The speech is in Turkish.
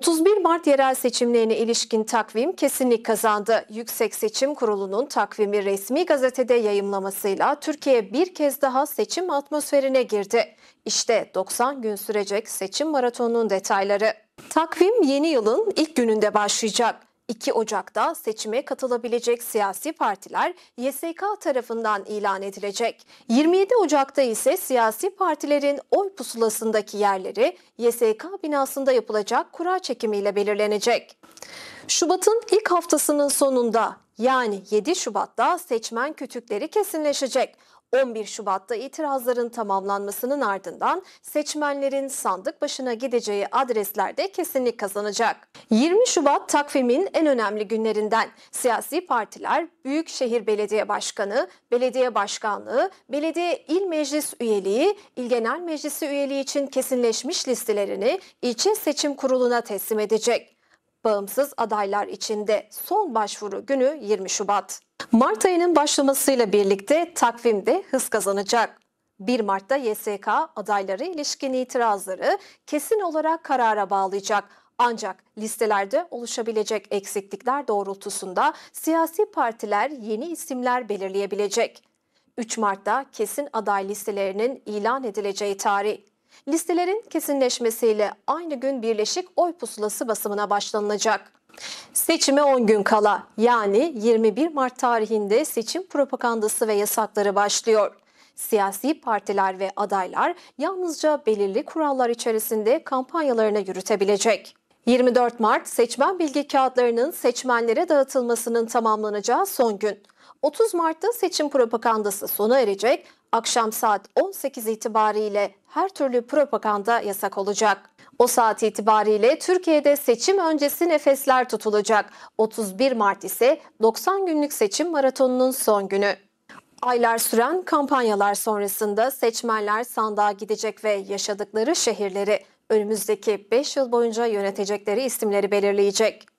31 Mart yerel seçimlerine ilişkin takvim kesinlik kazandı. Yüksek Seçim Kurulu'nun takvimi resmi gazetede yayımlamasıyla Türkiye bir kez daha seçim atmosferine girdi. İşte 90 gün sürecek seçim maratonunun detayları. Takvim yeni yılın ilk gününde başlayacak. 2 Ocak'ta seçime katılabilecek siyasi partiler YSK tarafından ilan edilecek. 27 Ocak'ta ise siyasi partilerin oy pusulasındaki yerleri YSK binasında yapılacak kura çekimiyle belirlenecek. Şubat'ın ilk haftasının sonunda yani 7 Şubat'ta seçmen kütükleri kesinleşecek. 11 Şubat'ta itirazların tamamlanmasının ardından seçmenlerin sandık başına gideceği adreslerde kesinlik kazanacak. 20 Şubat takvimin en önemli günlerinden siyasi partiler Büyükşehir Belediye Başkanı, Belediye Başkanlığı, Belediye İl Meclis Üyeliği, İl Genel Meclisi Üyeliği için kesinleşmiş listelerini ilçe seçim kuruluna teslim edecek. Bağımsız adaylar için de son başvuru günü 20 Şubat. Mart ayının başlamasıyla birlikte takvimde hız kazanacak. 1 Mart'ta YSK adayları ilişkin itirazları kesin olarak karara bağlayacak. Ancak listelerde oluşabilecek eksiklikler doğrultusunda siyasi partiler yeni isimler belirleyebilecek. 3 Mart'ta kesin aday listelerinin ilan edileceği tarih. Listelerin kesinleşmesiyle aynı gün birleşik oy pusulası basımına başlanılacak. Seçime 10 gün kala yani 21 Mart tarihinde seçim propagandası ve yasakları başlıyor. Siyasi partiler ve adaylar yalnızca belirli kurallar içerisinde kampanyalarını yürütebilecek. 24 Mart seçmen bilgi kağıtlarının seçmenlere dağıtılmasının tamamlanacağı son gün. 30 Mart'ta seçim propagandası sona erecek akşam saat 18 itibariyle her türlü propaganda yasak olacak. O saat itibariyle Türkiye'de seçim öncesi nefesler tutulacak. 31 Mart ise 90 günlük seçim maratonunun son günü. Aylar süren kampanyalar sonrasında seçmenler sandığa gidecek ve yaşadıkları şehirleri önümüzdeki 5 yıl boyunca yönetecekleri isimleri belirleyecek.